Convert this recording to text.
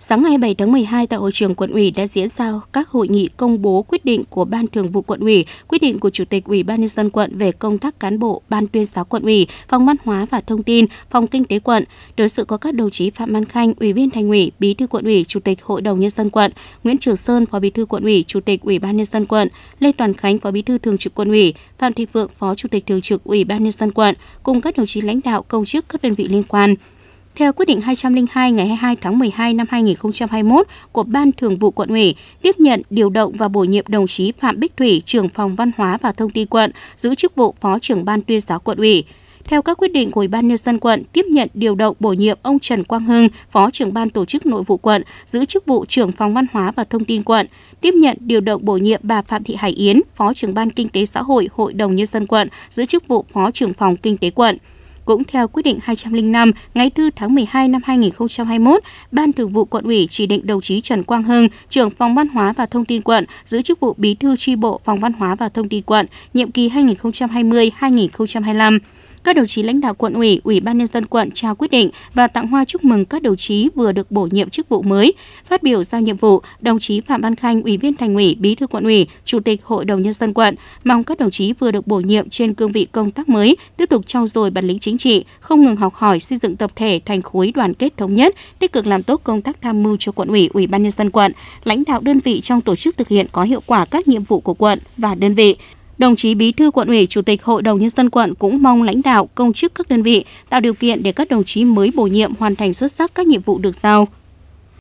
Sáng ngày 7 tháng 12 tại hội trường quận ủy đã diễn ra các hội nghị công bố quyết định của Ban Thường vụ quận ủy, quyết định của Chủ tịch Ủy ban nhân dân quận về công tác cán bộ Ban tuyên giáo quận ủy, Phòng Văn hóa và Thông tin, Phòng Kinh tế quận. Đối sự có các đồng chí Phạm Văn Khanh, Ủy viên Thành ủy, Bí thư quận ủy, Chủ tịch Hội đồng nhân dân quận, Nguyễn Trường Sơn, Phó Bí thư quận ủy, Chủ tịch Ủy ban nhân dân quận, Lê Toàn Khánh, Phó Bí thư Thường trực quận ủy, Phạm Thị Phượng, Phó Chủ tịch Thường trực Ủy ban nhân dân quận cùng các đồng chí lãnh đạo công chức các đơn vị liên quan. Theo quyết định 202 ngày 22 tháng 12 năm 2021 của Ban Thường vụ quận ủy, tiếp nhận, điều động và bổ nhiệm đồng chí Phạm Bích Thủy, trưởng phòng văn hóa và thông tin quận, giữ chức vụ Phó trưởng Ban tuyên giáo quận ủy. Theo các quyết định của Ủy ban nhân dân quận, tiếp nhận điều động bổ nhiệm ông Trần Quang Hưng, Phó trưởng ban tổ chức nội vụ quận, giữ chức vụ trưởng phòng văn hóa và thông tin quận, tiếp nhận điều động bổ nhiệm bà Phạm Thị Hải Yến, Phó trưởng ban kinh tế xã hội, Hội đồng nhân dân quận, giữ chức vụ Phó trưởng phòng kinh tế quận. Cũng theo quyết định 205 ngày 4 tháng 12 năm 2021, Ban Thường vụ quận ủy chỉ định đồng chí Trần Quang Hưng, trưởng phòng văn hóa và thông tin quận, giữ chức vụ bí thư tri bộ phòng văn hóa và thông tin quận, nhiệm kỳ 2020-2025 các đồng chí lãnh đạo quận ủy, ủy ban nhân dân quận trao quyết định và tặng hoa chúc mừng các đồng chí vừa được bổ nhiệm chức vụ mới. Phát biểu giao nhiệm vụ, đồng chí Phạm Văn Khanh, ủy viên Thành ủy, Bí thư Quận ủy, Chủ tịch Hội đồng nhân dân quận mong các đồng chí vừa được bổ nhiệm trên cương vị công tác mới tiếp tục trau dồi bản lĩnh chính trị, không ngừng học hỏi xây dựng tập thể thành khối đoàn kết thống nhất, tích cực làm tốt công tác tham mưu cho quận ủy, ủy ban nhân dân quận, lãnh đạo đơn vị trong tổ chức thực hiện có hiệu quả các nhiệm vụ của quận và đơn vị, Đồng chí Bí thư quận ủy, Chủ tịch Hội đồng nhân dân quận cũng mong lãnh đạo, công chức các đơn vị tạo điều kiện để các đồng chí mới bổ nhiệm hoàn thành xuất sắc các nhiệm vụ được giao.